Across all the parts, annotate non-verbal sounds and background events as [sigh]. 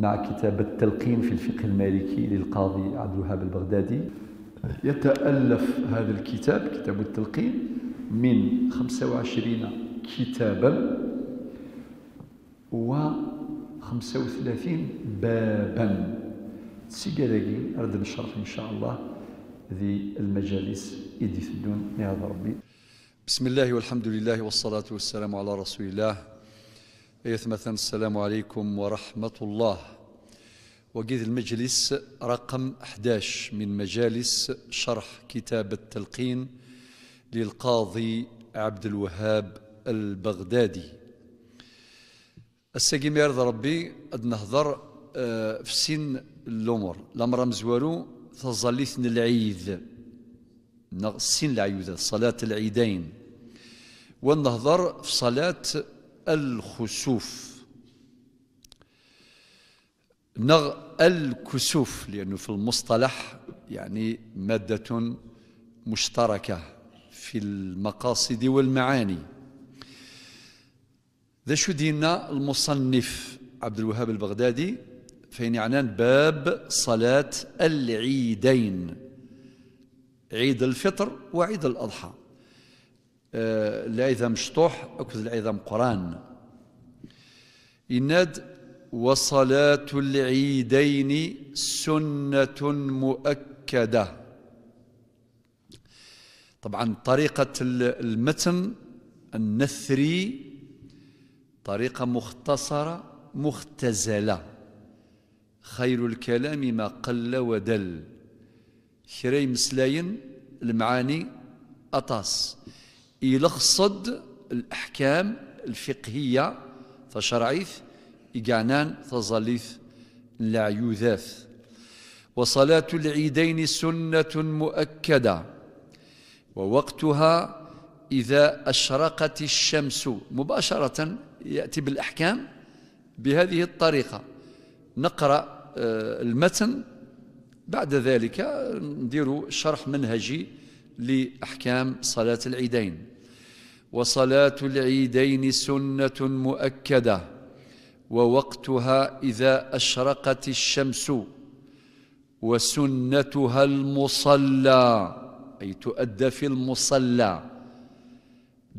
مع كتاب التلقين في الفقه المالكي للقاضي عبد الوهاب البغدادي يتألف هذا الكتاب كتاب التلقين من 25 كتابا و 35 بابا تسيقالاقي أرد الشرف إن شاء الله ذي المجالس إدي في الدون يا ربي بسم الله والحمد لله والصلاة والسلام على رسول الله أيثمة السلام عليكم ورحمة الله وجد المجلس رقم 11 من مجالس شرح كتاب التلقين للقاضي عبد الوهاب البغدادي السجيم يرضى ربي قد نهضر آه، في سن الأمور لم مزوالو تظليثن العيد سن العيد صلاة العيدين ونهضر في صلاة الخسوف نغ الكسوف لأنه في المصطلح يعني مادة مشتركة في المقاصد والمعاني ذا شو دينا المصنف عبد الوهاب البغدادي فين يعنان باب صلاة العيدين عيد الفطر وعيد الأضحى العظام آه، شطوح أكد العظام قران إناد وصلاة العيدين سنة مؤكدة طبعا طريقة المتن النثري طريقة مختصرة مختزلة خير الكلام ما قل ودل شري مسلاين المعاني أطاس يلخصد الأحكام الفقهية فشرعيث إقعنان تظليث لا يوذاث وصلاة العيدين سنة مؤكدة ووقتها إذا أشرقت الشمس مباشرة يأتي بالأحكام بهذه الطريقة نقرأ آه، المتن بعد ذلك ندير شرح منهجي لأحكام صلاة العيدين وصلاة العيدين سنة مؤكدة ووقتها إذا أشرقت الشمس وسنتها المصلى أي تؤدى في المصلى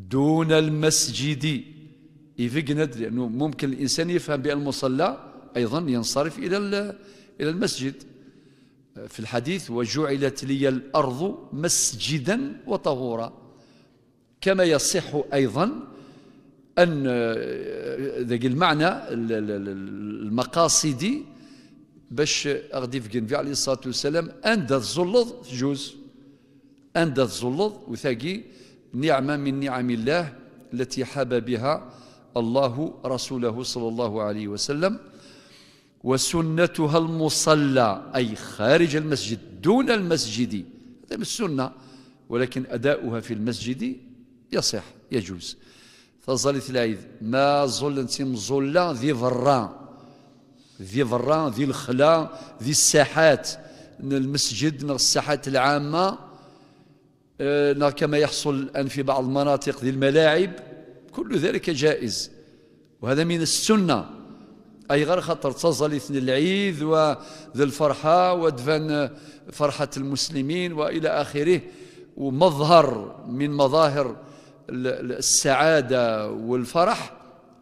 دون المسجد يفقند لأنه ممكن الإنسان يفهم بأن المصلى أيضا ينصرف إلى إلى المسجد في الحديث وجعلت لي الأرض مسجدا وطهورا كما يصح أيضا أن آه، ذاك المعنى المقاصدي باش أغدي في النبي عليه الصلاة والسلام أن تزلظ جوز أن تزلظ وثاقي نعمة من نعم الله التي حاب بها الله رسوله صلى الله عليه وسلم وسنتها المصلى أي خارج المسجد دون المسجد هذا السنة ولكن أداؤها في المسجد يصح يجوز تظلت العيد ما ظل نتيم ظلة ذي فرا ذي فرا ذي الخلا ذي الساحات المسجد الساحات العامة آه، كما يحصل الآن في بعض المناطق ذي الملاعب كل ذلك جائز وهذا من السنة أي غير خطر تظلت العيد وذي الفرحة ودفن فرحة المسلمين وإلى آخره ومظهر من مظاهر السعادة والفرح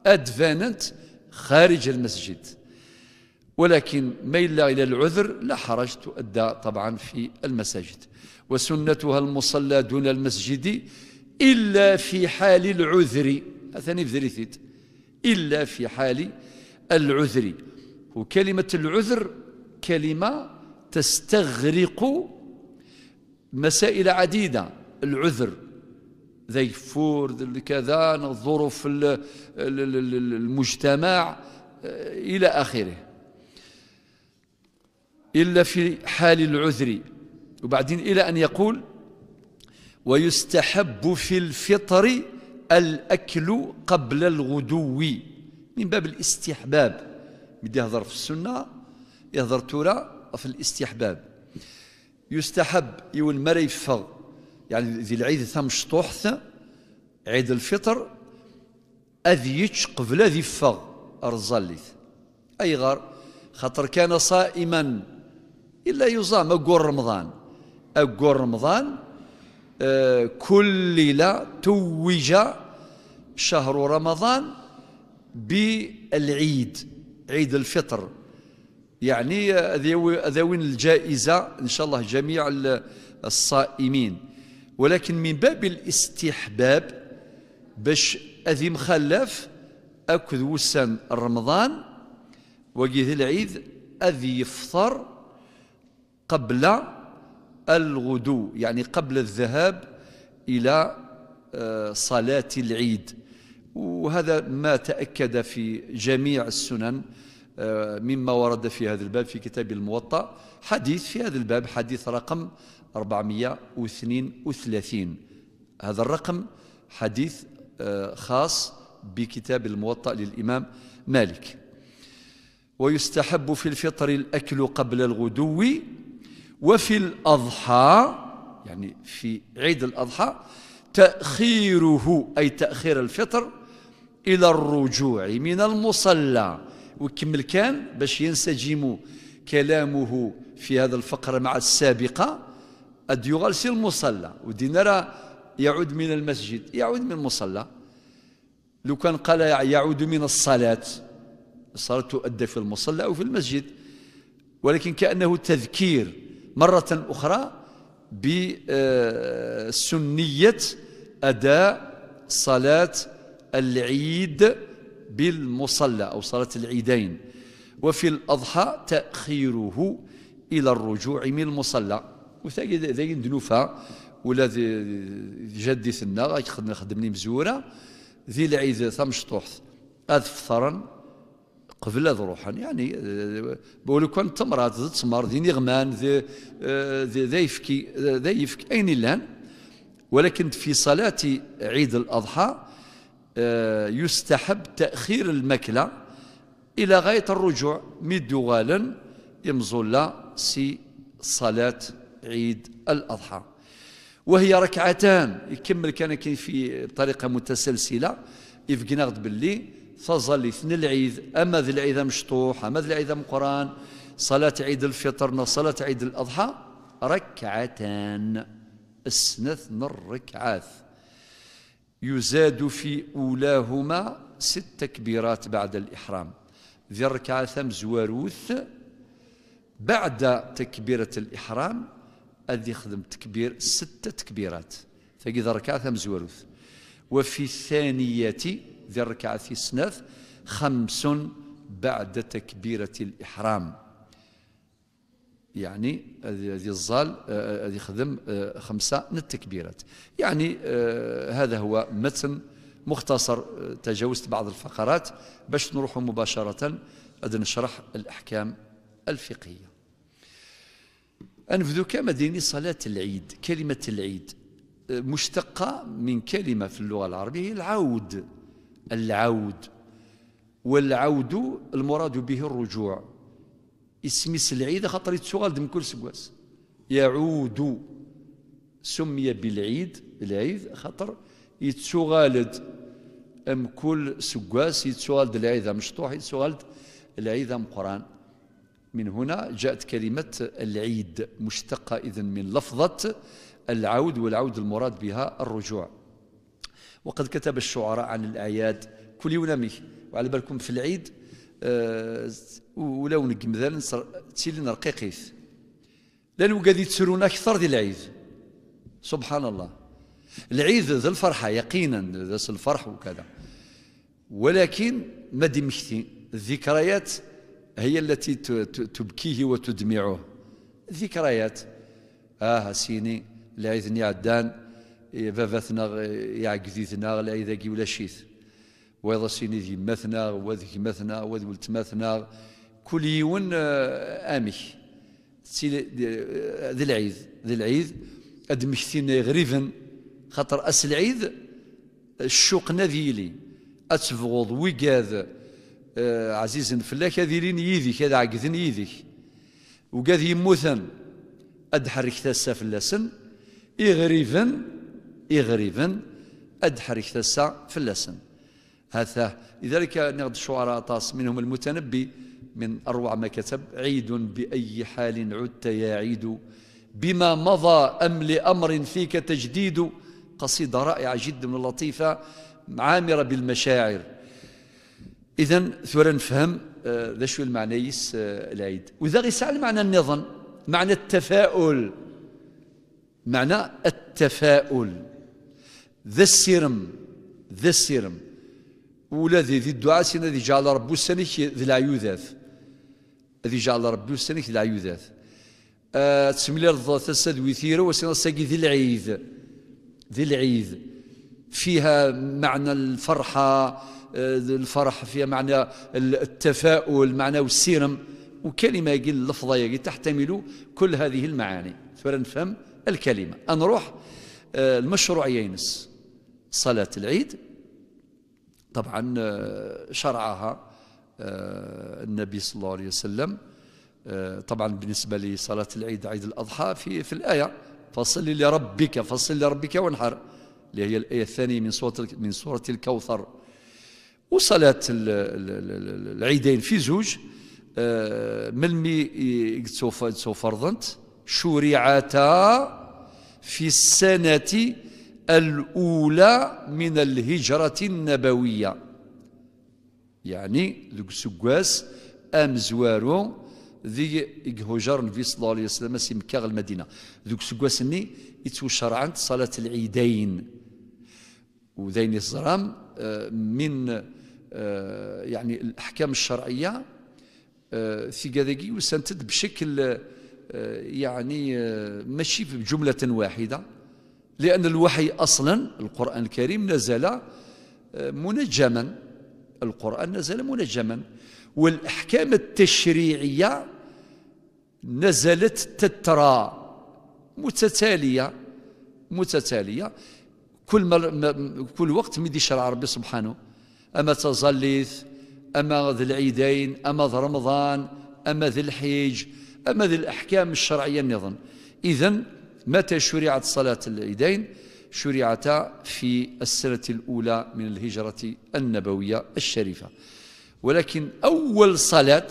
أدفانت خارج المسجد ولكن ميل إلى العذر لا حرج تؤدى طبعا في المساجد وسنتها المصلى دون المسجد إلا في حال العذر أثني بذريثيت إلا في حال العذر وكلمة العذر كلمة تستغرق مسائل عديدة العذر ذي فور كذا الظروف المجتمع آه، إلى آخره إلا في حال العذر وبعدين إلى أن يقول ويستحب في الفطر الأكل قبل الغدو من باب الاستحباب بدي يهضر في السنة يهضر تورا في الاستحباب يستحب يول مريفغ يعني ذي العيد ثم شطوحث عيد الفطر أذي قبل ذي فغ أرزليث أي غار خطر كان صائما إلا يزام أقول رمضان أقول رمضان آه كل ليلة توج شهر رمضان بالعيد عيد الفطر يعني آه، ذوين الجائزة إن شاء الله جميع الصائمين ولكن من باب الاستحباب باش أذي مخلف أكذ وسن رمضان وجه العيد أذي يفطر قبل الغدو يعني قبل الذهاب إلى آه، صلاة العيد وهذا ما تأكد في جميع السنن آه، مما ورد في هذا الباب في كتاب الموطأ حديث في هذا الباب حديث رقم 432 هذا الرقم حديث آه، خاص بكتاب الموطأ للإمام مالك ويستحب في الفطر الأكل قبل الغدو وفي الأضحى يعني في عيد الأضحى تأخيره أي تأخير الفطر إلى الرجوع من المصلى وكمل كان باش ينسجم كلامه في هذا الفقرة مع السابقة الديوغال سي المصلى ودينا راه يعود من المسجد يعود من المصلى لو كان قال يعود من الصلاة الصلاة تؤدى في المصلى أو في المسجد ولكن كأنه تذكير مرة أخرى بسنية أداء صلاة العيد بالمصلى أو صلاة العيدين وفي الأضحى تأخيره إلى الرجوع من المصلى وثاني ذاين دنوفا ولا ذي جدي سنا غيخدم خدمني مزوره ذي العيد ثمشطوح اذ فطرا قبل اذ روحا يعني آه، بقول كان تمرات ذي تمر ذي نغمان ذي آه، ذي يفكي ذي يفكي اين الآن ولكن في صلاة عيد الأضحى آه، يستحب تأخير المكلة إلى غاية الرجوع مدوالا يمزل سي صلاة عيد الأضحى وهي ركعتان يكمل كان كاين في بطريقه متسلسله يفقنغد باللي فظل اثنين العيد اما ذي العيد مشطوح اما ذي العيد مقران صلاه عيد الفطر صلاه عيد الاضحى ركعتان السنث الركعات يزاد في اولاهما ست تكبيرات بعد الاحرام ذي الركعه ثم زواروث بعد تكبيره الاحرام أذي يخدم تكبير ستة تكبيرات فقد ركعة ثم زوروث وفي الثانية ذي الركعة في سنث خمس بعد تكبيرة الإحرام يعني هذه الظال هذه آه، خدم آه، خمسة من التكبيرات يعني آه، هذا هو متن مختصر تجاوزت بعض الفقرات باش نروح مباشرة أد نشرح الأحكام الفقهية كما ديني صلاة العيد كلمة العيد أه، مشتقة من كلمة في اللغة العربية هي العود العود والعود المراد به الرجوع اسم العيد خاطر يتسوغل دم كل سواس يعود سمي بالعيد العيد خاطر يتسوغالد ام كل سواس يتسوغالد العيد مشطوح يتسوغالد العيد ام قران من هنا جاءت كلمة العيد مشتقة إذن من لفظة العود والعود المراد بها الرجوع وقد كتب الشعراء عن الأعياد كل يونامي وعلى بالكم في العيد أه ولو نصر تسيلين رقيقيث لأنه قد يتسرون أكثر ذي العيد سبحان الله العيد ذا الفرحة يقينا ذا الفرح وكذا ولكن ما دمشتين الذكريات هي التي تبكيه وتدمعه ذكريات آه سيني لعيثني عدان باباثنا يعقذيثنا لعيذاكي ولا شيث ويضا سيني ذيماثنا وذ ذيماثنا ولت ولتماثنا كل يون آه، امي آه، ذي العيد ذي العيد ادمكتينا غريفن خاطر اس العيد الشوق نذيلي اتفغض وقاذ آه، عزيز فلاك هذا لين يديك هذا عقدن يديك وقاذ يموثن أدحر اكتسا تسا فلاسن إغريفن إغريفن أدحر اكتسا تسا فلاسن هذا لذلك نغد الشعراء طاس منهم المتنبي من أروع ما كتب عيد بأي حال عدت يا عيد بما مضى أم لأمر فيك تجديد قصيدة رائعة جدا لطيفة عامرة بالمشاعر اذا ثورا نفهم آه، ذا شو المعنى يس آه، العيد وذا غيسع المعنى النظام معنى التفاؤل معنى التفاؤل ذا السيرم ذا السيرم ولا ذي ذي الدعاء سينا ذي جعل رب السنك ذي العيوذات ذي جعل رب السنك آه، ذي العيوذات تسمي الله رضا تسد وثيرة وسينا ساقي ذي العيد ذي العيد فيها معنى الفرحة آه، الفرح فيها معنى التفاؤل معنى السيرم وكلمة يقول لفظة يقول تحتمل كل هذه المعاني فلا نفهم الكلمة أنروح آه، المشروع يينس صلاة العيد طبعا آه، شرعها النبي صلى الله عليه وسلم طبعا بالنسبة لصلاة العيد عيد الأضحى في, في الآية فصل لربك فصل لربك وانحر اللي هي الآية الثانية من سورة من سورة الكوثر وصلاة العيدين في زوج آه، ملمي سوف فرضنت شرعتا في السنة الأولى من الهجرة النبوية يعني سكواس أم زوارو ذي هجر النبي صلى الله عليه وسلم مكة المدينة ذوك سقواسني يتوشرعنت صلاة العيدين وذين الزرام آه، من آه، يعني الأحكام الشرعية كذاكي آه، وسنتد بشكل آه، يعني ماشي بجملة واحدة لأن الوحي أصلا القرآن الكريم نزل منجما القرآن نزل منجما والأحكام التشريعية نزلت تترى متتالية متتالية كل ما كل وقت مدي شرع ربي سبحانه أما تظليث أما ذي العيدين أما ذي رمضان أما ذي الحيج أما ذي الأحكام الشرعية النظام إذا متى شرعت صلاة العيدين شرعتا في السنة الأولى من الهجرة النبوية الشريفة ولكن أول صلاة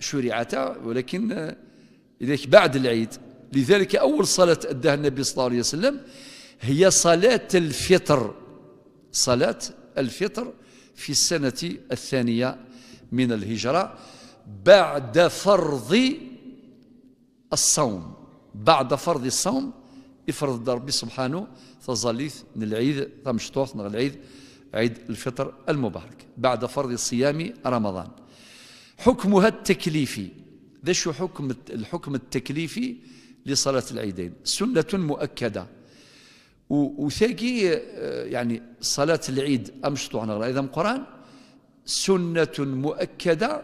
شرعتا ولكن لذلك آه، بعد العيد لذلك أول صلاة أداها النبي صلى الله عليه وسلم هي صلاة الفطر صلاة الفطر في السنة الثانية من الهجرة بعد فرض الصوم بعد فرض الصوم يفرض ربي سبحانه تظليث العيد تمشطوط العيد عيد الفطر المبارك بعد فرض صيام رمضان حكمها التكليفي ذا شو حكم الحكم التكليفي لصلاة العيدين سنة مؤكدة وساقي آه، يعني صلاة العيد أمشطو عن أيضا القرآن سنة مؤكدة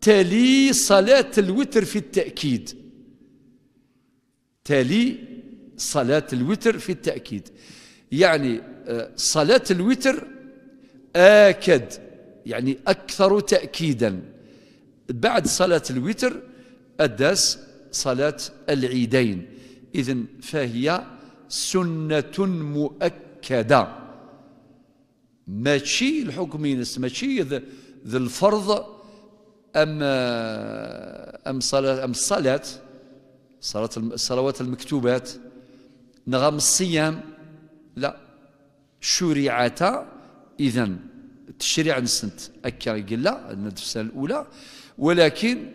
تلي صلاة الوتر في التأكيد تلي صلاة الوتر في التأكيد يعني آه، صلاة الوتر آكد يعني أكثر تأكيدا بعد صلاة الوتر أداس صلاة العيدين إذن فهي سنة مؤكدة ماشي الحكم ينس ماشي ذا الفرض أم أم صلاة أم الصلاة صلاة الصلوات المكتوبات نغم الصيام لا شرعتا إذا التشريع نسنت أكا قلا السنة الأولى ولكن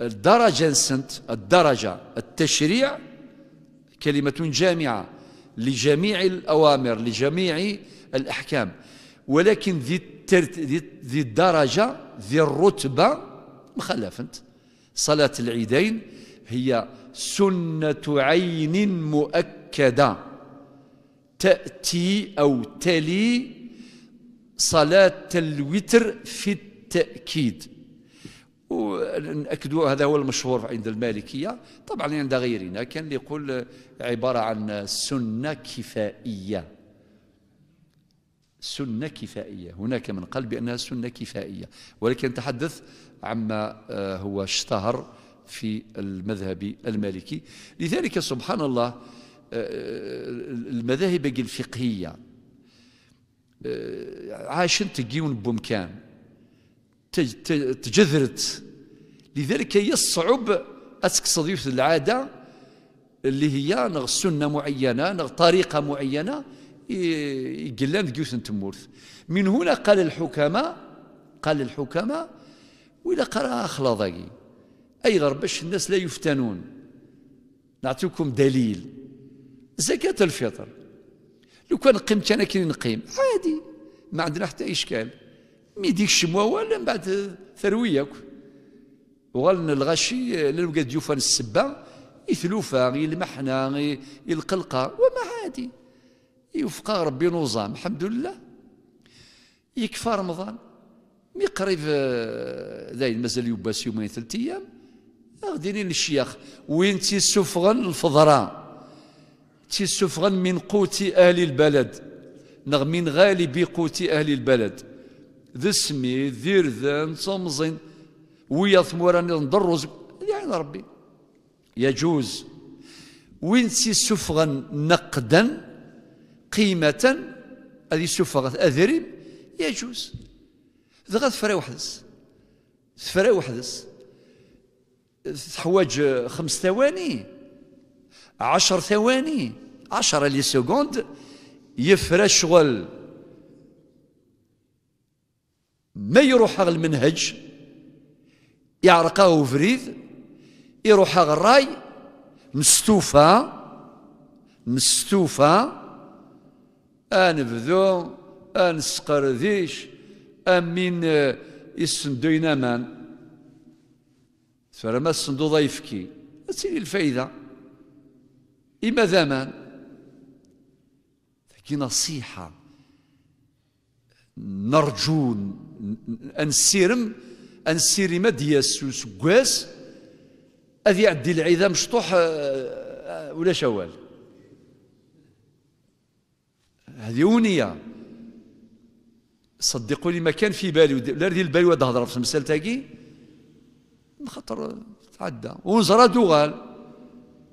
الدرجة نسنت الدرجة التشريع كلمة جامعة لجميع الأوامر لجميع الأحكام ولكن ذي, الترت... ذي الدرجة ذي الرتبة أنت صلاة العيدين هي سنة عين مؤكدة تأتي أو تلي صلاة الوتر في التأكيد ونأكدوا هذا هو المشهور عند المالكية طبعا عند غيرنا كان يقول عبارة عن سنة كفائية سنة كفائية هناك من قال بأنها سنة كفائية ولكن نتحدث عما آه، هو اشتهر في المذهب المالكي لذلك سبحان الله آه، المذاهب الفقهية آه، عاشن تجيون بمكان تجذرت لذلك يصعب اسك يفت العادة اللي هي نغ سنة معينة نغ طريقة معينة يقلان ديوث تمورث من هنا قال الحكماء قال الحكماء ولا قرأ خلاضي أي غير باش الناس لا يفتنون نعطيكم دليل زكاة الفطر لو كان قمت أنا كي نقيم عادي ما عندنا حتى إشكال ميديك شموا ولا من بعد ثرويه كو وغالنا الغشي للوقد يوفان السبه يثلوفا يلمحنا يلقلقا وما عادي يوفقا ربي نظام الحمد لله يكفى رمضان مي قريب داين آه، مازال يوباس يومين ثلاث ايام غديني للشيخ وين تيسفغن الفضراء تيسفغن من قوت اهل البلد نغ من غالب قوت اهل البلد ذسمي ذير ذان صمزين ويا ثمورة نضر ضرز يعين ربي يجوز وين سي سفغا نقدا قيمة هذه سفغة أذريب يجوز ذا ثفرا وحدس ثفرا وحدس حوايج خمس ثواني عشر ثواني عشرة لي سكوند يفرى شغل ما يروح على المنهج يعرقه فريد يروح على الراي مستوفى مستوفى انبذو انسقرديش امين يسندوينا آه، مان فرما الصندوق ضيفكي تسيري الفايده إما ذمان كي نصيحة نرجون أنسيرم أنسيرم دياس سكواس هذه يعدي العيدة مشطوح آه، آه، ولا شوال هذه أونية صدقوا لي ما كان في بالي لا ردي البالي واد هضره في المسال تاكي خاطر تعدى ونزرى دوغال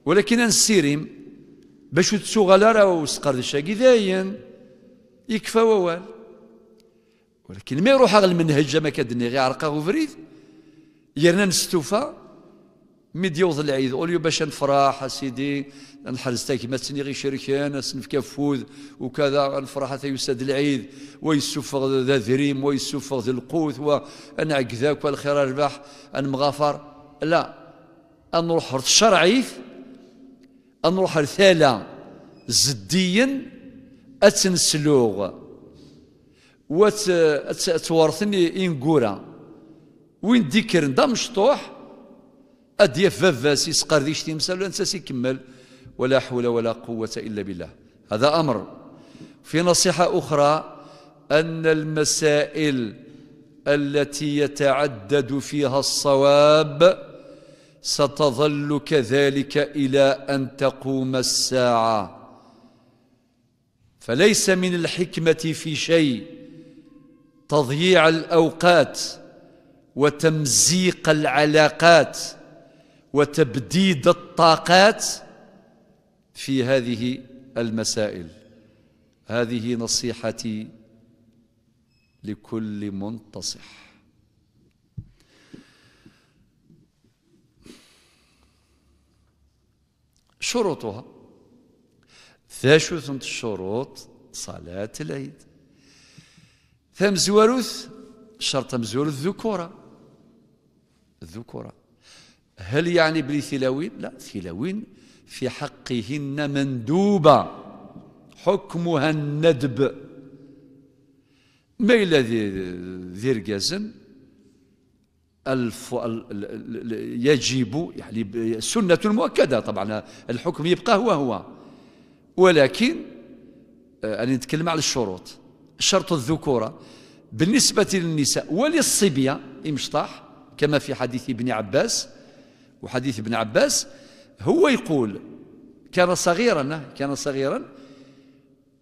ولكن نسيريم باش تسوغال راه وسقر الشاكي داين يكفى ووال ولكن ما يروح هذا المنهج ما كدني غير عرقا وفريد يرنا نستوفى مي العيد اوليو باش نفرح اسيدي نحرز تاكي ما تسني غير شركان نسنف كفوذ وكذا نفرح حتى يساد العيد ويسوفغ ذا ذريم ويسوفغ ذا القوت وانا عكذاك والخير اربح ان مغافر لا ان نروح شرعي ان نروح رثاله زديا اتنسلوغ وتورثني إنكورا وين ديكر دا مشطوح أديف فافاس يسقر ديش شتيم وانساس كمل ولا حول ولا قوة إلا بالله هذا أمر في نصيحة أخرى أن المسائل التي يتعدد فيها الصواب ستظل كذلك إلى أن تقوم الساعة فليس من الحكمة في شيء تضييع الاوقات وتمزيق العلاقات وتبديد الطاقات في هذه المسائل هذه نصيحتي لكل منتصح شروطها ثلاثة الشروط صلاة العيد ثمزوارث شرط مزوارث ذكورة الذكورة هل يعني بلي ثلاوين لا ثلاوين في حقهن مندوبة حكمها الندب ما إلا ذي رجازن الف... ال... يجب يعني سنة مؤكدة طبعا الحكم يبقى هو هو ولكن آه، أنا نتكلم على الشروط شرط الذكورة بالنسبة للنساء وللصبية امشطاح كما في حديث ابن عباس وحديث ابن عباس هو يقول كان صغيرا كان صغيرا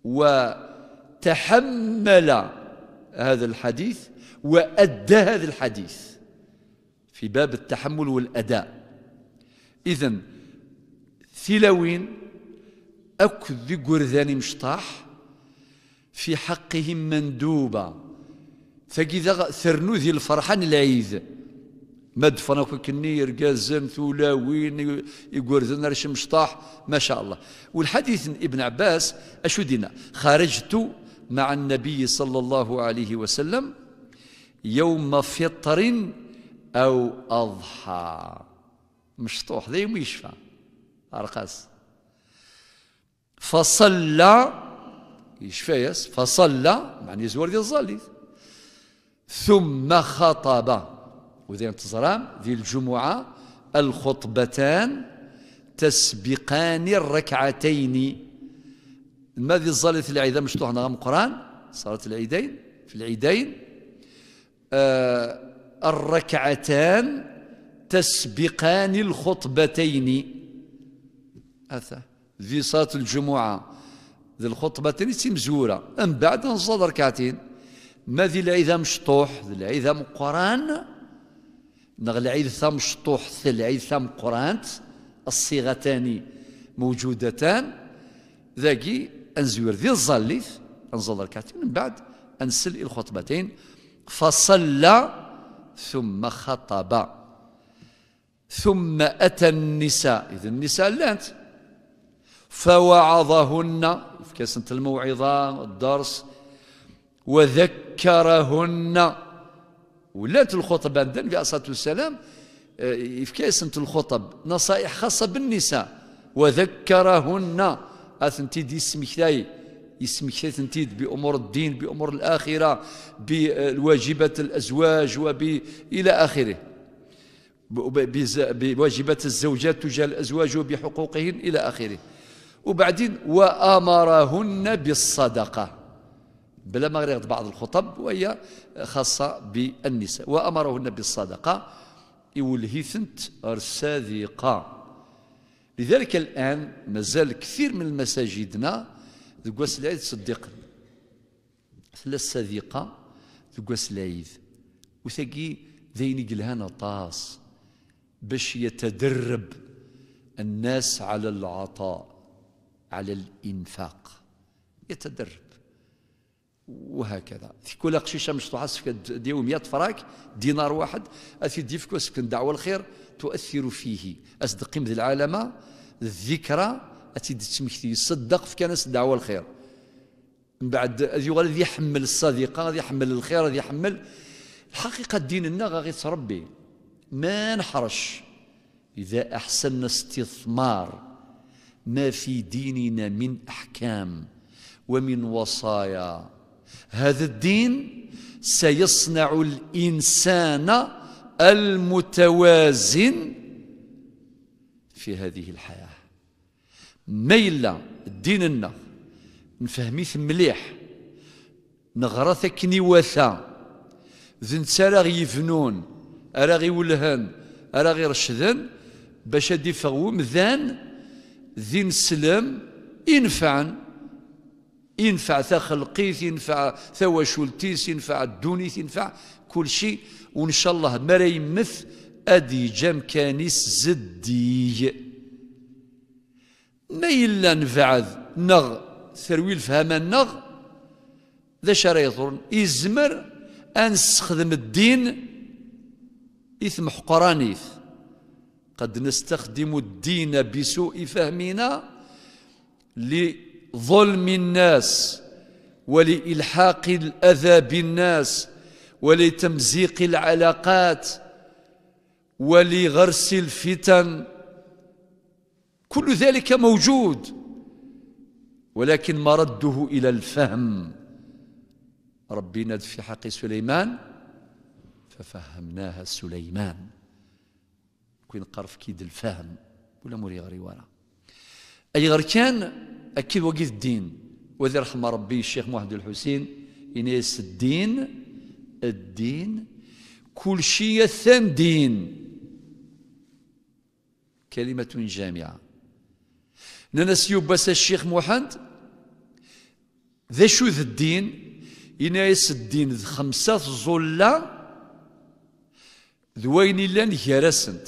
وتحمل هذا الحديث وأدى هذا الحديث في باب التحمل والأداء إذا ثلوين أكذ قرذاني مشطاح في حقهم مندوبة فكذا ثرنو ذي الفرحة العيد مدفن كني يرقازن ثولاوين يقرذن رشم مشطاح ما شاء الله والحديث ابن عباس أشدنا خرجت مع النبي صلى الله عليه وسلم يوم فطر أو أضحى مشطوح ذي يوم يشفى أرقص فصلى يشفيس فصلى معني زور ديال الظليت ثم خطب وذين تزرام ذي الجمعة الخطبتان تسبقان الركعتين ما ذي الظليت العيدين مش هنا غام القرآن صلاة العيدين في العيدين آه الركعتان تسبقان الخطبتين أثا ذي صلاة الجمعة ذي الخطبة الخطبتين مزورة من بعد نصد ركعتين ما ذي العيذة مشطوح ذي العيذة مقران نغ العيذة مشطوح ذي العيذة مقران الصيغتان موجودتان ذاكي أنزور ذي الظليف أنزل ركعتين من بعد أنسل الخطبتين فصلى ثم خطب ثم أتى النساء إذا النساء لانت فوعظهن كسنة الموعظة الدرس وذكرهن ولات الخطبة عندنا في الصلاة والسلام آه، في كسنة الخطب نصائح خاصة بالنساء وذكرهن أثنتي دي اسمكتاي يسمكتاي تنتيد بأمور الدين بأمور الآخرة بواجبات الأزواج وب إلى آخره بواجبات الزوجات تجاه الأزواج وبحقوقهن إلى آخره وبعدين وامرهن بالصدقه بلا ما غير بعض الخطب وهي خاصه بالنساء وامرهن بالصدقه يولهثنت الصادقه لذلك الان مازال كثير من مساجدنا دقواس العيد صديق ثلاث صديقه دقواس العيد وثقي ذيني قلها طاس باش يتدرب الناس على العطاء على الإنفاق يتدرب وهكذا في كل قشيشة مشطوحة سفك ديو 100 فراك دينار واحد أثي ديفكو سكن دعوة الخير تؤثر فيه أصدق قيمة العالم الذكرى أتي تمكتي صدق في كنس دعوة الخير من بعد غادي يحمل الصديقة غادي يحمل الخير غادي يحمل الحقيقة ديننا غادي تربي ما نحرش إذا أحسن استثمار ما في ديننا من احكام ومن وصايا هذا الدين سيصنع الانسان المتوازن في هذه الحياه ما الا ديننا نفهميه مليح نغرث كنيوثا ذنسا راغ يفنون راغ ولهن راغ رشدن باش ادي فغوم ذان ذي السلام ينفعن ينفع تخلقيث ينفع تواشلتيس ينفع الدونيث ينفع كل شيء وان شاء الله ما راه يمث ادي جام كانيس زدي ما الا نفعذ نغ ثروي الفهم النغ ذا شرا يضرن يزمر ان نستخدم الدين اثم حقرانيث قد نستخدم الدين بسوء فهمنا لظلم الناس ولإلحاق الأذى بالناس ولتمزيق العلاقات ولغرس الفتن كل ذلك موجود ولكن مرده إلى الفهم ربنا في حق سليمان ففهمناها سليمان كوين قرف كيد الفهم ولا موري غري ورا أي غير كان أكيد وقيت الدين وذي رحم ربي الشيخ محمد الحسين إنيس الدين الدين كل شيء ثان دين كلمة جامعة ننس يوبس الشيخ محمد ذا شو ذا الدين ينايس الدين ذا خمسة ظلة ذوين لان هرسنت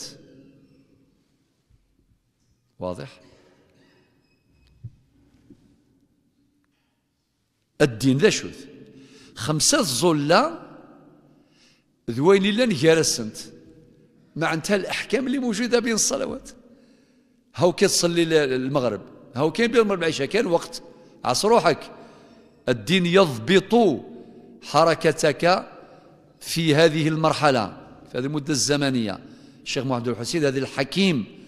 واضح الدين ذا شو؟ خمسة الظلة ذوين إلا نجارسنت معناتها الأحكام اللي موجودة بين الصلوات هاو كتصلي المغرب هاو كاين بين المغرب العشاء كان وقت عص روحك الدين يضبط حركتك في هذه المرحلة في هذه المدة الزمنية الشيخ محمد الحسين هذا الحكيم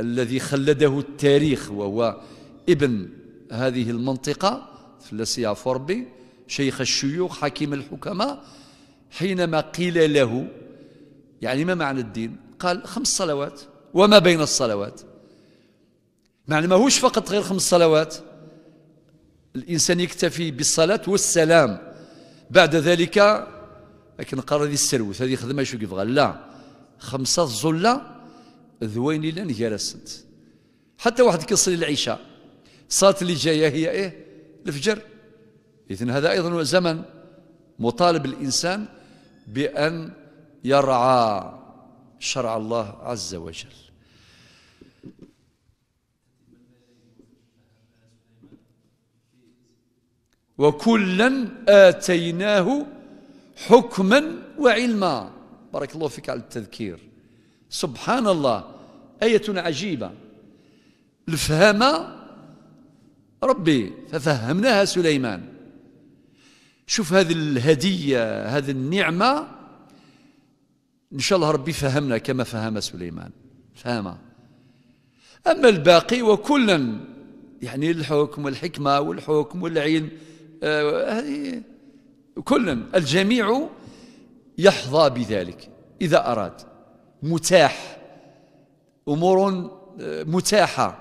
الذي خلده التاريخ وهو ابن هذه المنطقة فلسيا فوربي شيخ الشيوخ حكيم الحكماء حينما قيل له يعني ما معنى الدين قال خمس صلوات وما بين الصلوات معنى ما هوش فقط غير خمس صلوات الإنسان يكتفي بالصلاة والسلام بعد ذلك لكن قرر يستروث هذه خدمة شو كيف لا خمسة ظلة ذويني لن جرسنت حتى واحد كيصل العشاء صلاة اللي جايه هي ايه الفجر اذن هذا ايضا زمن مطالب الانسان بان يرعى شرع الله عز وجل وكلا آتيناه حكما وعلما بارك الله فيك على التذكير سبحان الله آية عجيبة الفهمة ربي ففهمناها سليمان شوف هذه الهدية هذه النعمة إن شاء الله ربي فهمنا كما فهم سليمان فهمه أما الباقي وكلا يعني الحكم والحكمة والحكم والعلم آه كلا الجميع يحظى بذلك إذا أراد متاح أمور آه، متاحة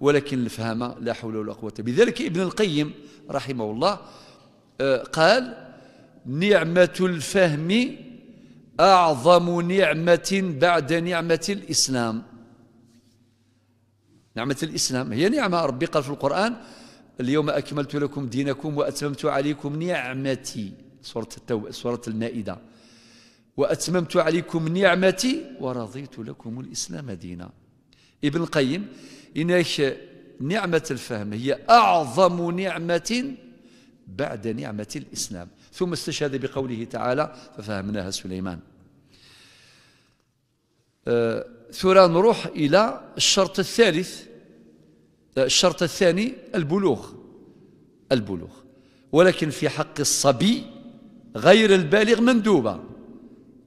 ولكن الفهم لا حول ولا قوة بذلك ابن القيم رحمه الله آه، قال نعمة الفهم أعظم نعمة بعد نعمة الإسلام نعمة الإسلام هي نعمة ربي قال في القرآن اليوم أكملت لكم دينكم وأتممت عليكم نعمتي سورة, التوبة سورة المائدة وأتممت عليكم نعمتي ورضيت لكم الإسلام دينا ابن القيم إنك نعمة الفهم هي أعظم نعمة بعد نعمة الإسلام ثم استشهد بقوله تعالى ففهمناها سليمان آه، ثم نروح إلى الشرط الثالث آه، الشرط الثاني البلوغ البلوغ ولكن في حق الصبي غير البالغ مندوبه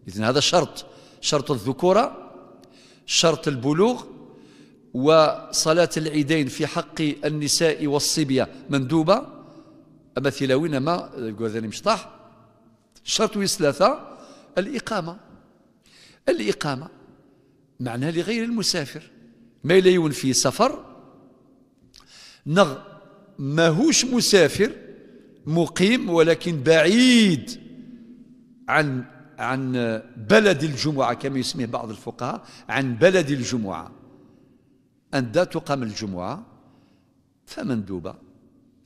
إذن هذا شرط شرط الذكورة شرط البلوغ وصلاة العيدين في حق النساء والصبية مندوبة أما ثلاوين ما قوذاني مشطاح شرط ثلاثة الإقامة الإقامة معناها لغير المسافر ما يليون في سفر نغ ماهوش مسافر مقيم ولكن بعيد عن عن بلد الجمعة كما يسميه بعض الفقهاء عن بلد الجمعة أن لا تقام الجمعة فمندوبة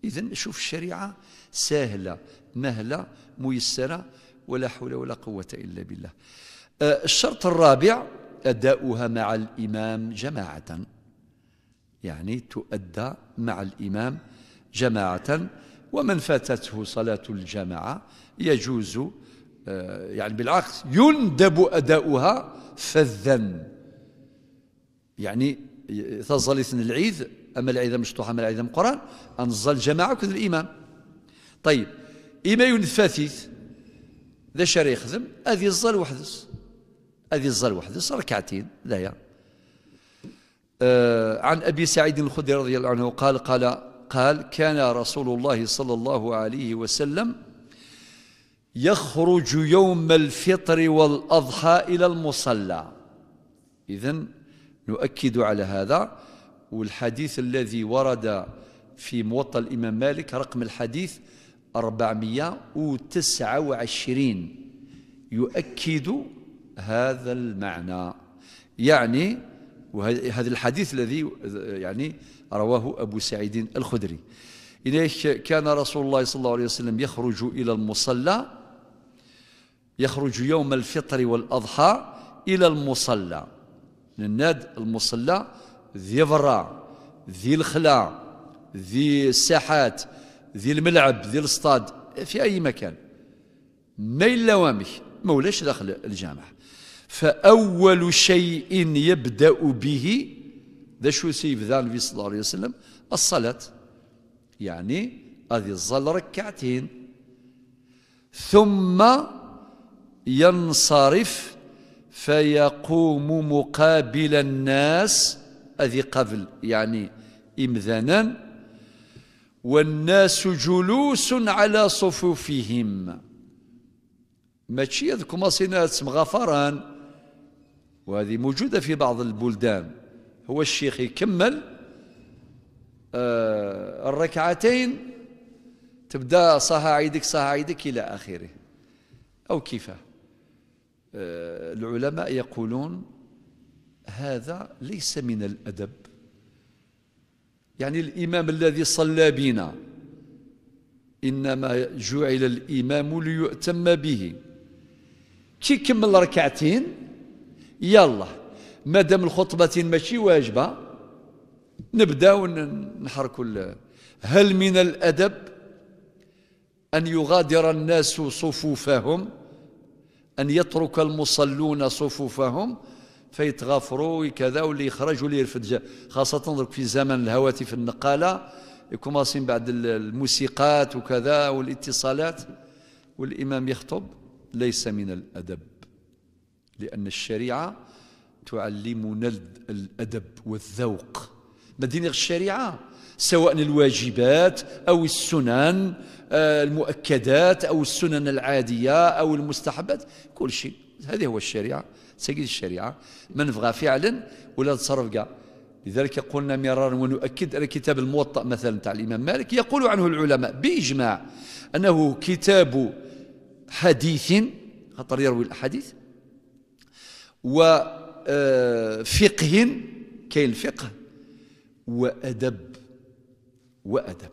إذا شوف الشريعة سهلة مهلة ميسرة ولا حول ولا قوة إلا بالله أه، الشرط الرابع أداؤها مع الإمام جماعة يعني تؤدى مع الإمام جماعة ومن فاتته صلاة الجماعة يجوز آه، يعني بالعكس يندب أداؤها فذا يعني تظل العيد أما العيد مشطوح أما العيد مقران أنزل جماعة كذ الإمام طيب إما ينفاثيث ذا شر يخدم هذه الظل وحدس هذه الظل وحدس ركعتين لا يا آه عن أبي سعيد الخدري رضي الله عنه قال قال قال كان رسول الله صلى الله عليه وسلم يخرج يوم الفطر والأضحى إلى المصلى إذا نؤكد على هذا والحديث الذي ورد في موطأ الإمام مالك رقم الحديث 429 يؤكد هذا المعنى يعني وهذا الحديث الذي يعني رواه أبو سعيد الخدري إليه كان رسول الله صلى الله عليه وسلم يخرج إلى المصلى يخرج يوم الفطر والأضحى إلى المصلى الناد المصلى ذي برا ذي الخلا ذي الساحات ذي الملعب ذي الاصطاد في أي مكان ما اللوامح ما ولاش داخل الجامع فأول شيء يبدأ به ذا شو ذا النبي صلى الله عليه وسلم الصلاة يعني هذه الظل ركعتين ثم ينصرف فيقوم مقابل الناس أذي قبل يعني إمذانا والناس جلوس على صفوفهم ماشي هذوك صنات مغفران وهذه موجودة في بعض البلدان هو الشيخ يكمل آه الركعتين تبدأ صها عيدك صها عيدك إلى آخره أو كيفاه آه، العلماء يقولون هذا ليس من الأدب يعني الإمام الذي صلى بنا إنما جعل الإمام ليؤتم به كي كمل ركعتين يلا ما دام الخطبه ماشي واجبة نبداو نحركوا هل من الأدب أن يغادر الناس صفوفهم أن يترك المصلون صفوفهم فيتغافروا وكذا واللي يخرج واللي يرفد خاصة في زمن الهواتف النقالة يكوماسين بعد الموسيقات وكذا والاتصالات والإمام يخطب ليس من الأدب لأن الشريعة تعلمنا الأدب والذوق مدينة الشريعة سواء الواجبات أو السنن آه، المؤكدات أو السنن العادية أو المستحبات كل شيء هذه هو الشريعة سيد الشريعة من بغى فعلا ولا تصرف كاع لذلك قلنا مرارا ونؤكد أن كتاب الموطأ مثلا تاع الإمام مالك يقول عنه العلماء بإجماع أنه كتاب حديث خطر يروي الأحاديث وفقه آه، كاين الفقه وأدب وأدب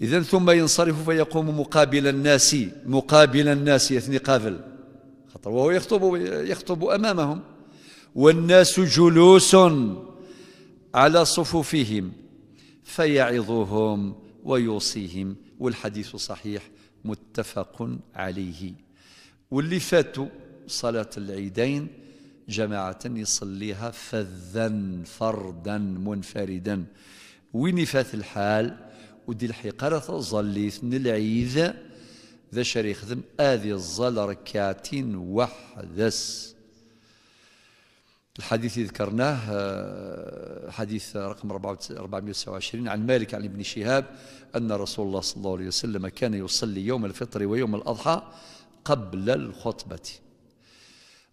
إذا ثم ينصرف فيقوم مقابل الناس مقابل الناس يثني قابل خطر وهو يخطب يخطب أمامهم والناس جلوس على صفوفهم فيعظهم ويوصيهم والحديث صحيح متفق عليه واللي فاتوا صلاة العيدين جماعة يصليها فذا فردا منفردا وين فات الحال ودي الحقارة ظليت العيد ذا شريخ ذم آذي الظل ركعتين وحدس الحديث ذكرناه آه، حديث رقم 429 عن مالك عن ابن شهاب أن رسول الله صلى الله عليه وسلم كان يصلي يوم الفطر ويوم الأضحى قبل الخطبة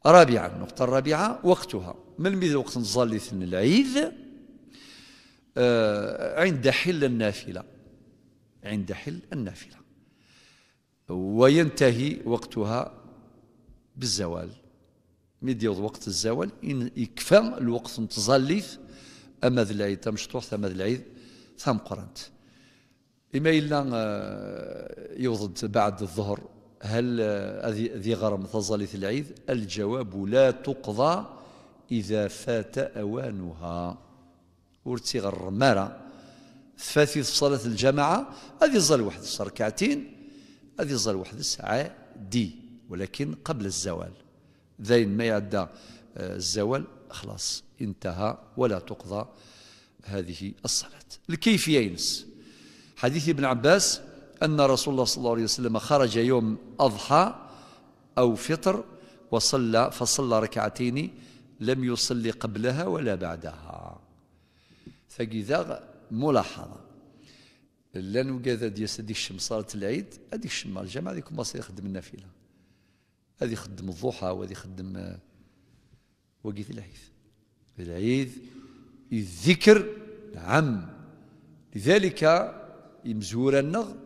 رابعا النقطة الرابعة وقتها ما الميزة وقت نصلي العيد آه، عند حل النافلة عند حل النافلة وينتهي وقتها بالزوال ميديوض وقت الزوال إن يكفى الوقت نتظليف أما ذي العيد تمشطوح شطوح ذي العيد ثم قرنت إما إلا آه، يوضد بعد الظهر هل ذي غرم في العيد الجواب لا تقضى إذا فات أوانها ورتي غرمارة فاتي صلاة الجماعة هذه ظل واحد ركعتين هذه ظل واحد الساعة دي ولكن قبل الزوال ذين ما يعدى آه، الزوال خلاص انتهى ولا تقضى هذه الصلاة الكيف ينس حديث ابن عباس أن رسول الله صلى الله عليه وسلم خرج يوم أضحى أو فطر وصلى فصلى ركعتين لم يصلي قبلها ولا بعدها فإذا ملاحظة لا نقاد دي سدي الشمس صارت العيد هذيك الشمس الجامعة هذيك ما يخدم النافلة هذه يخدم الضحى وهذه يخدم وقيت العيد العيد الذكر نعم لذلك يمزور النغم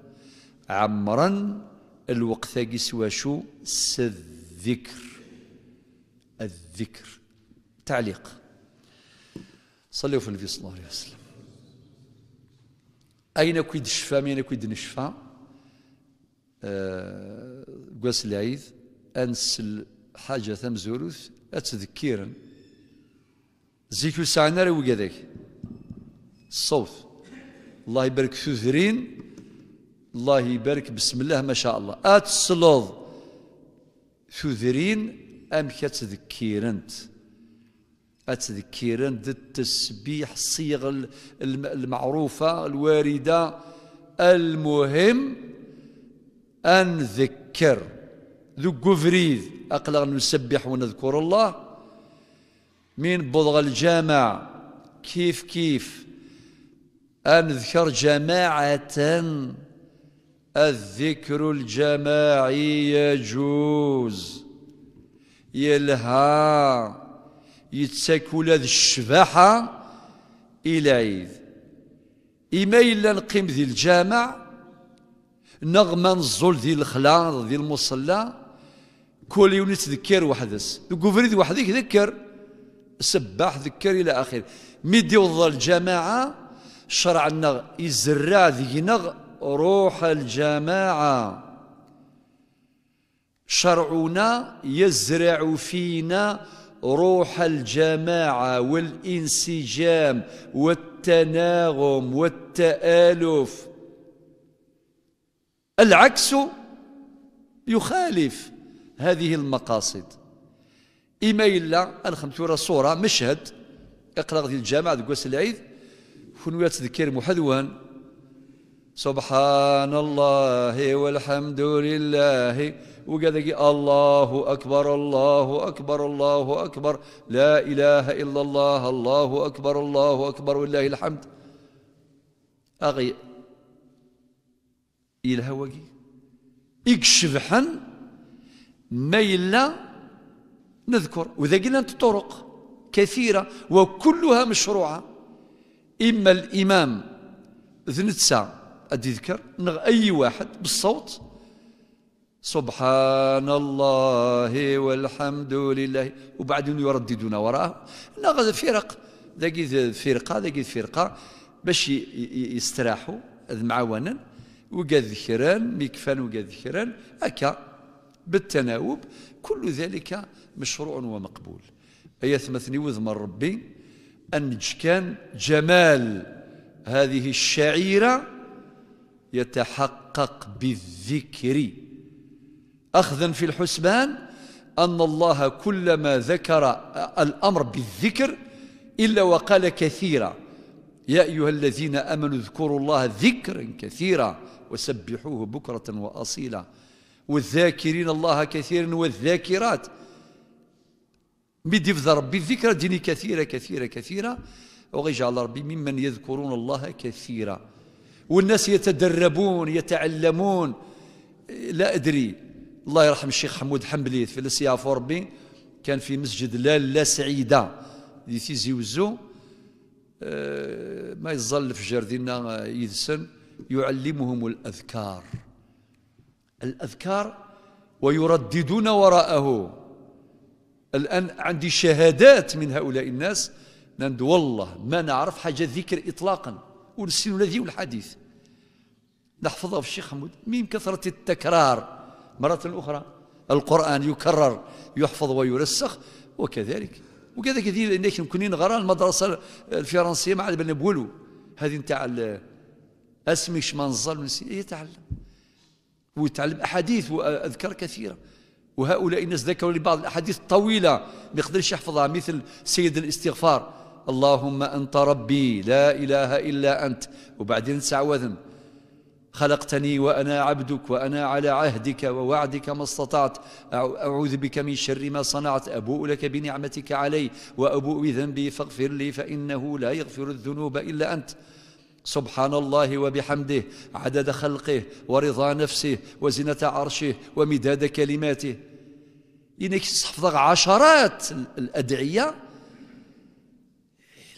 عمرا الوقت واشو الذكر الذكر تعليق صلوا في النبي صلى الله عليه وسلم أين كيد الشفاء من كيد نشفى آه، قوس العيد انس حاجة ثم زوروث أتذكيرا زيكو سعنا روي الصوت الله يبارك ثوثرين الله يبارك بسم الله ما شاء الله أتصلض آه، ذرين ام تذكيرنت أتذكيرن ذي التسبيح الصيغ المعروفة الواردة المهم أن ذكر ذو قفريد أقلغ نسبح ونذكر الله من بضغ الجامع كيف كيف أن ذكر جماعة الذكر الجماعي يجوز يلها يتساكل ذي الشباحة إلى عيد إما إلا نقيم ذي الجامع نغمة نزول ذي الخلا ذي المصلى كل يوم نتذكر وحدس ذي وحدك ذكر سباح ذكر إلى آخره ميدي وضل الجماعة شرعنا يزرع ذي نغ روح الجماعه شرعنا يزرع فينا روح الجماعه والانسجام والتناغم والتالف العكس يخالف هذه المقاصد ايميلا الخمتورة صوره مشهد اقرا في الجامعة تقول العيد فنويا تذكير محذوان سبحان الله والحمد لله وقدقي الله أكبر الله أكبر الله أكبر لا إله إلا الله الله أكبر الله أكبر والله الحمد أغي وقي اكشف حن ما يلا نذكر وذا قلنا طرق كثيرة وكلها مشروعة إما الإمام ذنتسا أذكر نغ أي واحد بالصوت سبحان الله والحمد لله وبعدين يرددون وراه نغ فرق ذاك فرقة ذاك فرقة باش يستراحوا معونا معاونا وقا ذكران مكفان وقا ذكران هكا بالتناوب كل ذلك مشروع ومقبول أي ثمثني وذمر ربي أن كان جمال هذه الشعيرة يتحقق بالذكر أخذا في الحسبان أن الله كلما ذكر الأمر بالذكر إلا وقال كثيرا يا أيها الذين أمنوا اذكروا الله ذكرا كثيرا وسبحوه بكرة وأصيلا والذاكرين الله كثيرا والذاكرات بدي في ربي الذكرى ديني كثيرة كثيرة كثيرة وغيجعل ربي ممن يذكرون الله كثيرا والناس يتدربون يتعلمون لا أدري الله يرحم الشيخ حمود حنبلي في يعفو ربي كان في مسجد لالا سعيدة اللي تيزي وزو آه، ما يظل في جردنا آه، يدسن يعلمهم الأذكار الأذكار ويرددون وراءه الآن عندي شهادات من هؤلاء الناس نند والله ما نعرف حاجة ذكر إطلاقا ونسين ولا والحديث نحفظه في الشيخ حمود من كثرة التكرار مرة أخرى القرآن يكرر يحفظ ويرسخ وكذلك وكذا كثير انك كنا غران المدرسة الفرنسية مع بن بولو هذه نتاع اسمي شمنزل يتعلم إيه، ويتعلم أحاديث وأذكار كثيرة وهؤلاء الناس ذكروا لبعض الأحاديث الطويلة ما يقدرش يحفظها مثل سيد الاستغفار اللهم أنت ربي لا إله إلا أنت وبعدين سعوذن خلقتني وأنا عبدك وأنا على عهدك ووعدك ما استطعت أعوذ بك من شر ما صنعت أبوء لك بنعمتك علي وأبوء بذنبي فاغفر لي فإنه لا يغفر الذنوب إلا أنت سبحان الله وبحمده عدد خلقه ورضا نفسه وزنة عرشه ومداد كلماته إنك تحفظ عشرات الأدعية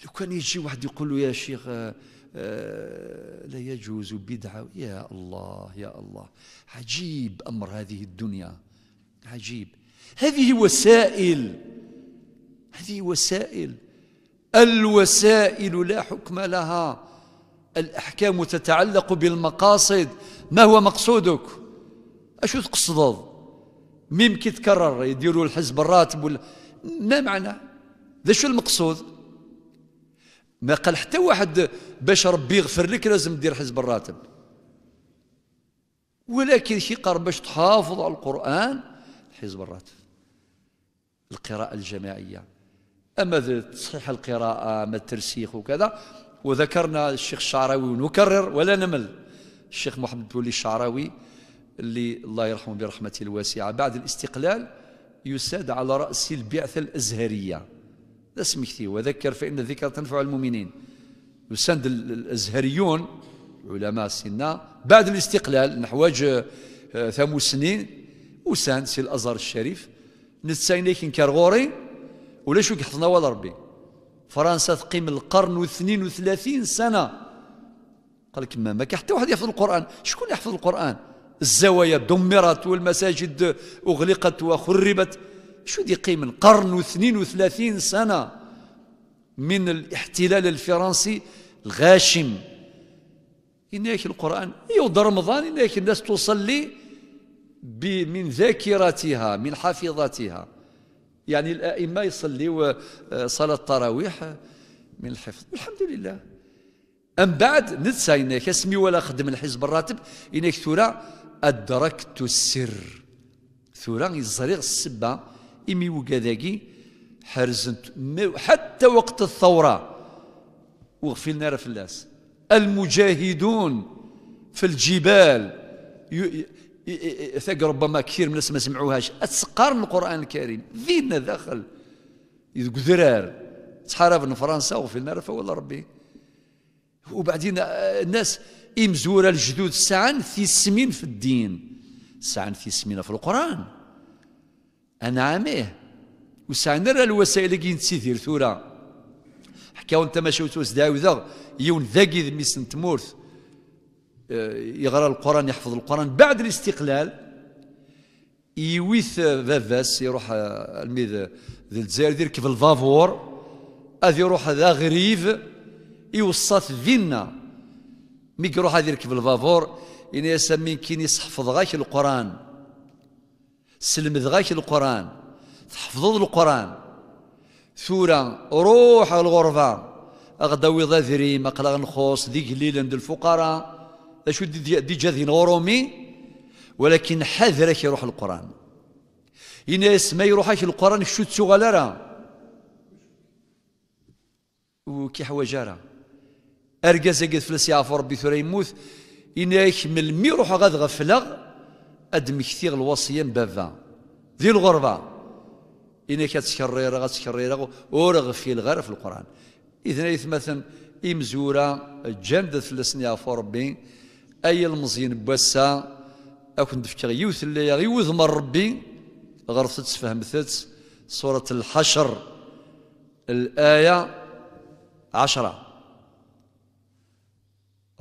لو كان يجي واحد يقول له يا شيخ آه، آه، لا يجوز بدعة يا الله يا الله عجيب أمر هذه الدنيا عجيب هذه وسائل هذه وسائل الوسائل لا حكم لها الأحكام تتعلق بالمقاصد ما هو مقصودك أشو تقصد ميم كي تكرر يديروا الحزب الراتب ولا ما معنى ذا شو المقصود ما قال حتى واحد باش ربي يغفر لك لازم دير حزب الراتب ولكن شي قال باش تحافظ على القرآن حزب الراتب القراءة الجماعية أما تصحيح القراءة ما الترسيخ وكذا وذكرنا الشيخ الشعراوي ونكرر ولا نمل الشيخ محمد بولي الشعراوي اللي الله يرحمه برحمته الواسعة بعد الاستقلال يساد على رأس البعثة الأزهرية لا سمحتي وذكر فإن الذكر تنفع المؤمنين يسند الأزهريون علماء السنة بعد الاستقلال نحواج آه، ثمو سنين وسان سي الازهر الشريف نتساين كنكر كارغوري ولا شو حفظنا ولا ربي فرنسا تقيم القرن واثنين وثلاثين سنه قال لك ما كان حتى واحد يحفظ القران شكون يحفظ القران الزوايا دمرت والمساجد اغلقت وخربت شو دي قيم قرن واثنين وثلاثين سنة من الاحتلال الفرنسي الغاشم إنك القرآن يوض إيه، رمضان إنك الناس تصلي من ذاكرتها من حافظتها يعني الأئمة يصليوا آه، صلاة التراويح من الحفظ الحمد لله أم بعد نتسى إنك اسمي ولا خدم الحزب الراتب إنك ثورة أدركت السر ثورة يزريغ السبة إمي وكذاكي حرزنت حتى وقت الثورة وغفلنا في فلاس المجاهدون في الجبال ثق ربما كثير من الناس ما سمعوهاش اتسقار القران الكريم فينا داخل قدرار تحارب من فرنسا وغفلنا النار والله ربي وبعدين آه، الناس امزوره الجدود ساعه في السمين في الدين ساعه في السمين في القران أنعامه وسعنا راه الوسائل اللي نتسيدير ثورة حكاو انت ماشي وتوس داوذا يون ذاكي ذميس تمورت آه، يغرى القرآن يحفظ القرآن بعد الاستقلال يويث فافاس يروح آه، الميد ذي الجزائر يركب الفافور اذ يروح ذا غريف يوصات فينا مي يروح يركب الفافور يعني يسمي كين يحفظ غاش القرآن سلمذغاك القرآن تحفظ القرآن ثورا روح الغرفة أغداوي ضاذري مقلا غنخوص ذي الليل عند الفقراء اشو دي, دي جاذي غرومي ولكن حذرك يروح القرآن يناس ما يروحك القرآن شو تسوغال راه وكي حواجارة أرقز قد فلس يعفو ربي ثورة يموت من المي روح غاد غفلغ أد مكتيغ الوصية بابا ذي الغربة إنك تكرر غتكرر في غير في القرآن إذن يثمثن إمزورة جندة فلسني عفو ربي أي المزين بوسا أكن دفكر يوث اللي يوث من ربي غرفت فهمتت سورة الحشر الآية عشرة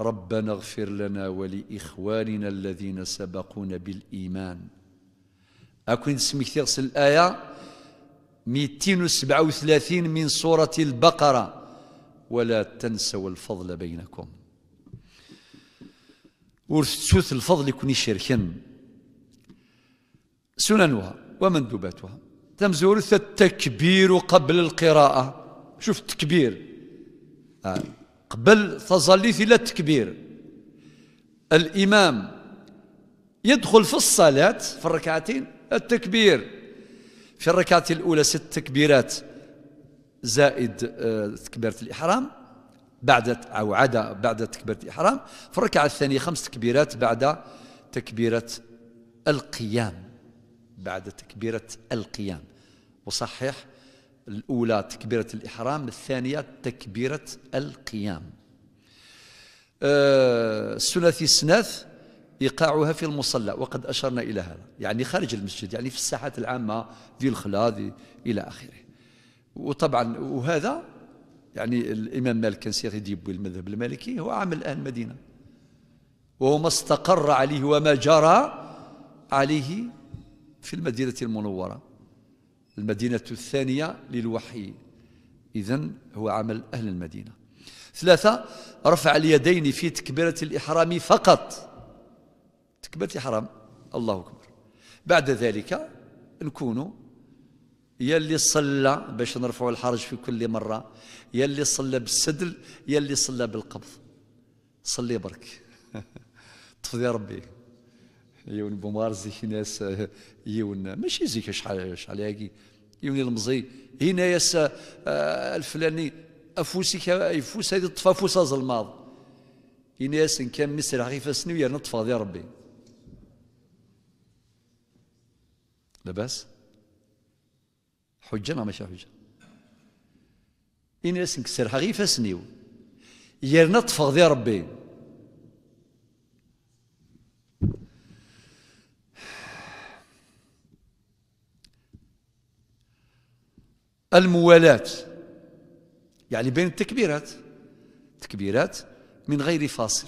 ربنا اغفر لنا ولإخواننا الذين سبقونا بالإيمان أكون سميك تغسل الآية 237 من سورة البقرة ولا تنسوا الفضل بينكم ورثت الفضل كوني شركن سننها ومندوباتها تمزورث التكبير قبل القراءة شوف التكبير آه. قبل تظليث لا التكبير الإمام يدخل في الصلاة في الركعتين التكبير في الركعة الأولى ست تكبيرات زائد آه، تكبيرة الإحرام بعد أو عدا بعد تكبيرة الإحرام في الركعة الثانية خمس تكبيرات بعد تكبيرة القيام بعد تكبيرة القيام وصحيح الأولى تكبيرة الإحرام الثانية تكبيرة القيام آه، السنة الثلاثي السناث إيقاعها في المصلى وقد أشرنا إلى هذا يعني خارج المسجد يعني في الساحات العامة ذي الخلا ذي إلى آخره وطبعا وهذا يعني الإمام مالك كان سيغي ديب المذهب المالكي هو عام الآن مدينة وهو ما استقر عليه وما جرى عليه في المدينة المنورة المدينة الثانية للوحي إذا هو عمل أهل المدينة ثلاثة رفع اليدين في تكبيرة الإحرام فقط تكبيرة الإحرام الله أكبر بعد ذلك نكونوا يا اللي صلى باش نرفعوا الحرج في كل مرة يا اللي صلى بالسدل يا اللي صلى بالقبض صلي برك تفضي [laughs] ربي يون بومار زيك ناس آه، يون ماشي زيك شحال شحال هاكي يون المزي هنا ياس آه، الفلاني افوسك يفوس هذه طفا فوس زلماض هنا ياس كان مسر غير فاسني ويرنا يا ربي لاباس حجه ماشي حجه هنا ياس نكسرها سنيو يا يرنا يا ربي الموالاة يعني بين التكبيرات تكبيرات من غير فاصل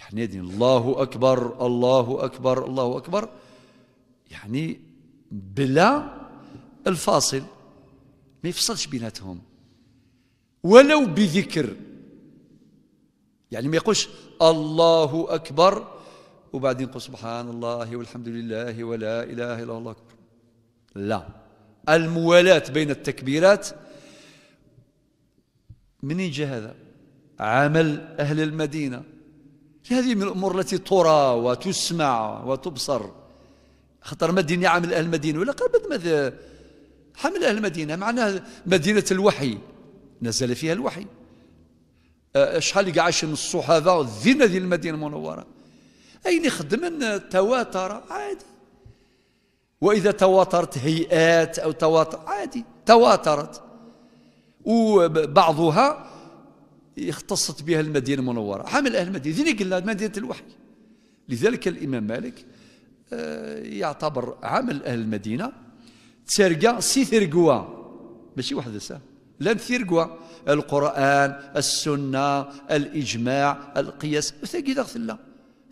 يعني دي الله أكبر الله أكبر الله أكبر يعني بلا الفاصل ما يفصلش بيناتهم ولو بذكر يعني ما يقولش الله أكبر وبعدين يقول سبحان الله والحمد لله ولا إله إلا الله أكبر لا الموالاة بين التكبيرات منين جاء هذا عمل أهل المدينة هذه من الأمور التي ترى وتسمع وتبصر خطر مدينة عمل أهل المدينة ولا قبل ماذا حمل أهل المدينة معناها مدينة الوحي نزل فيها الوحي أه، شحال قعاش من الصحابة ذي المدينة المنورة أين خدمنا تواتر عادي وإذا تواترت هيئات أو تواتر عادي تواترت وبعضها اختصت بها المدينة المنورة حامل أهل المدينة ذيني قلنا مدينة الوحي لذلك الإمام مالك آه، يعتبر عمل أهل المدينة تسرقا سي ثرقوا ماشي واحد سا لا ثرقوا القرآن السنة الإجماع القياس ثقيدة ثلا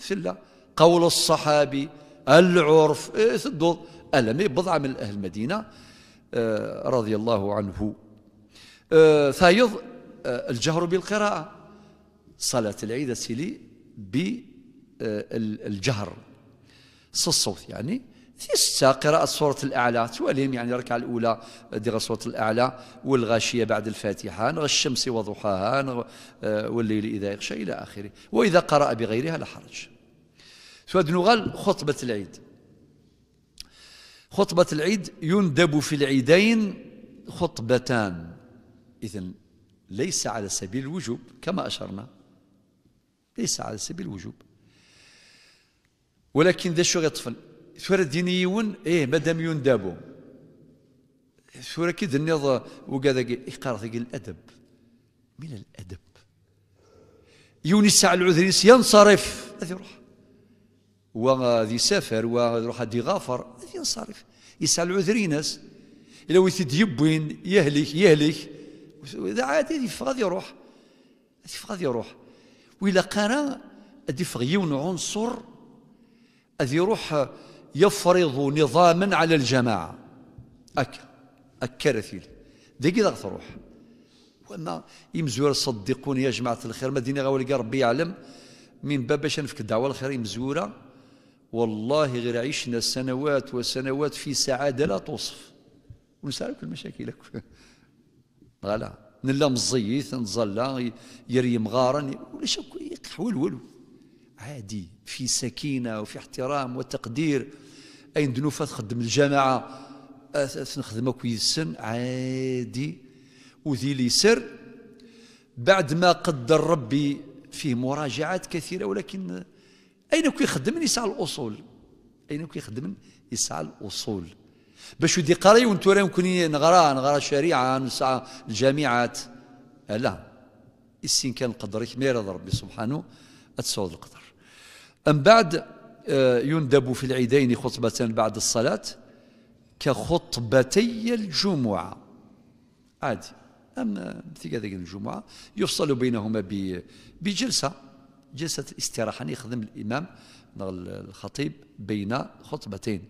ثلا قول الصحابي العرف الضوء آه، ألمي بضعة من أهل المدينة آه، رضي الله عنه آه، فيض آه، الجهر بالقراءة صلاة العيد سيلي بالجهر الصوت يعني تيستا قراءة سورة الأعلى تواليم يعني الركعة الأولى دي سورة الأعلى والغاشية بعد الفاتحة الشمس وضحاها والليل إذا يغشى إلى آخره وإذا قرأ بغيرها لا حرج نغال خطبة العيد خطبة العيد يندب في العيدين خطبتان إذا ليس على سبيل الوجوب كما أشرنا ليس على سبيل الوجوب ولكن ذا شو غيطفل ثورة دينيون إيه مادام يندبوا ثورة كي النظر وكذا إقارة الأدب من الأدب يونس على العذرين ينصرف هذه روح وذي سافر ويروح ذي غافر ينصرف يسعى عذري ناس إلا ويثد يبوين يهلك يهلك إذا عادي يفغى غادي يروح يفغى غادي يروح وإلا قرا يفغ فغيون عنصر أذي يروح يفرض نظاما على الجماعة اك أكرثيل دقي ضغط روح وما يمزور صدقوني يا جماعة الخير ما ديني غاول ربي يعلم من باب باش نفك الدعوة الخير يمزوره والله غير عشنا سنوات وسنوات في سعادة لا توصف ونسالك مشاكلك [laughs] غلا نلا مزيث نزلا يري مغارا ولاش يقحول ولو عادي في سكينة وفي احترام وتقدير أين دنوفا تخدم الجماعة تنخدمها كويسن عادي وذي لي سر بعد ما قدر ربي فيه مراجعات كثيرة ولكن أين كيخدم يسعى الأصول أين كيخدم يسعى الأصول باش يدي قري وانتو راه يمكن نغرا نغرا شريعه نسعى الجامعات لا السين كان قدرك ميرض ربي سبحانه تسعود القدر من بعد آه، يندب في العيدين خطبه بعد الصلاة كخطبتي الجمعة عادي أما في هذه الجمعة يفصل بينهما بجلسة جلسة الاستراحة يعني يخدم الإمام الخطيب بين خطبتين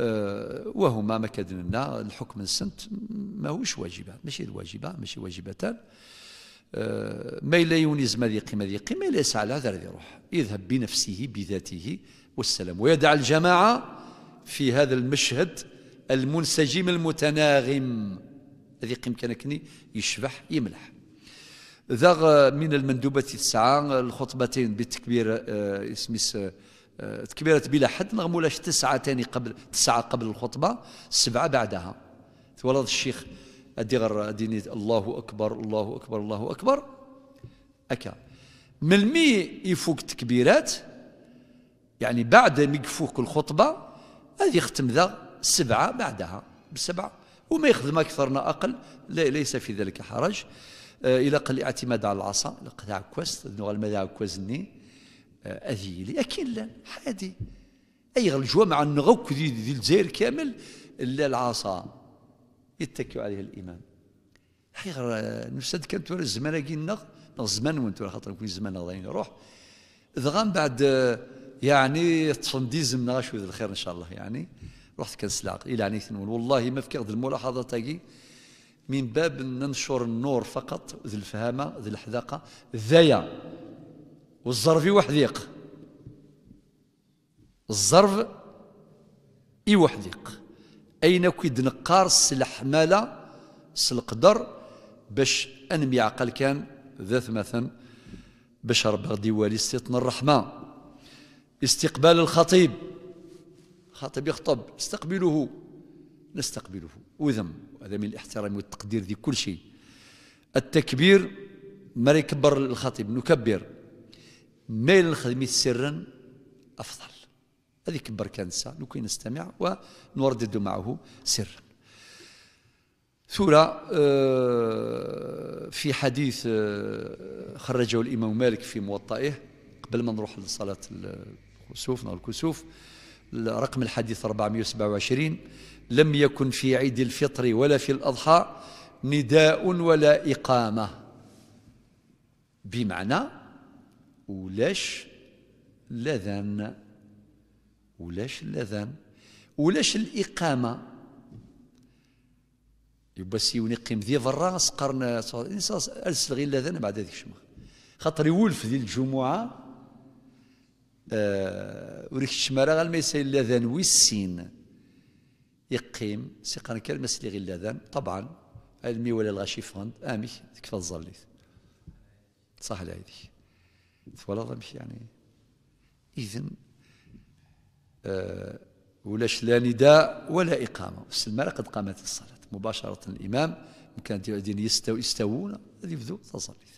أه، وهما ما كدنا الحكم السنت ماهوش واجبات ماشي الواجبة ماشي واجبتان أه، ما لا يونيز ما ذي قيمة ذي قيمة ليس على هذا يروح يذهب بنفسه بذاته والسلام ويدع الجماعة في هذا المشهد المنسجم المتناغم الذي يقيم يشبح يملح ذاغ من المندوبة الساعة الخطبتين بالتكبير آه، اسمس آه، تكبيرة بلا حد نغمولاش تسعة تاني قبل تسعة قبل الخطبة سبعة بعدها تولد الشيخ أدي ديني الله أكبر الله أكبر الله أكبر أكا ملمي يفوق تكبيرات يعني بعد ما يفوق الخطبة هذه يختم ذا سبعة بعدها بسبعة وما يخدم أكثرنا أقل ليس في ذلك حرج آه، الى قل الاعتماد على العصا قطع كواست المذاع كوازني اذيلي اكين لا حادي اي غير الجوامع النغوك ذي ذي الجزائر كامل الا العصا يتكي عليها الامام غير آه، نفسد كانت تورا الزمان كينا الزمان وانت خاطر كون الزمان غادي نروح ذا بعد آه، يعني تصنديزم ناشو الخير ان شاء الله يعني رحت كنسلاق الى عنيت والله ما فكرت الملاحظه تاعي من باب ننشر النور فقط ذي الفهامة ذي الحذاقة ذايا والظرف وحديق الظرف اي اين كيد نقار الحمالة القدر باش انمي عقل كان ذات مثلا باش ربي غادي يوالي استيطن الرحمة استقبال الخطيب خطيب يخطب استقبله نستقبله وذم هذا من الاحترام والتقدير ذي كل شيء التكبير ما يكبر الخطيب نكبر ما الخدمي سرا أفضل هذه كبر كان نكون نستمع ونردد معه سرا ثورة آه، في حديث آه، خرجه الإمام مالك في موطئه قبل ما نروح لصلاة الكسوف نهار الكسوف رقم الحديث 427 لم يكن في عيد الفطر ولا في الأضحى نداء ولا إقامة بمعنى ولاش لذن ولاش لذن ولاش الإقامة يبا سيون يقيم ذي ضرا سقرنا أرسل غير لذن بعد ذيك شما خاطر يولف ذي الجمعة أه وريك الشمارة غير ما يسال لذن ويسين يقيم سيقان كان مسلي غير لذان طبعا المي ولا الغاشي فهند امي تكفى الظليت صح العيدي ولا مش يعني اذن آه ولاش لا نداء ولا إقامة السلمة قد قامت الصلاة مباشرة الإمام كان الذين يستو يستوون يبدو تصلي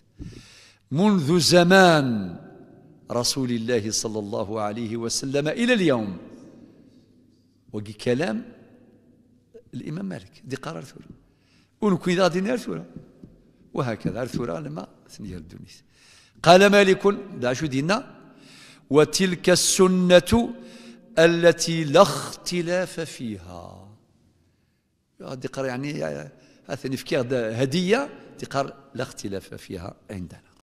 منذ زمان رسول الله صلى الله عليه وسلم إلى اليوم وكلام الامام مالك دي قرار ثوري ونكوي غادي ثورة وهكذا ثورة لما سنيا الدنيس قال مالك دا شو دينا وتلك السنة التي لا اختلاف فيها غادي يعني، آه، آه، قرار يعني اثني فكي هدية تقر لا اختلاف فيها عندنا